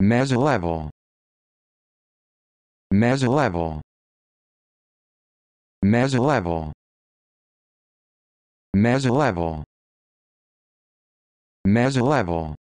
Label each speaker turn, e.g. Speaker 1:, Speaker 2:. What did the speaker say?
Speaker 1: Measure level. Measure level. Measure level. Measure level. level.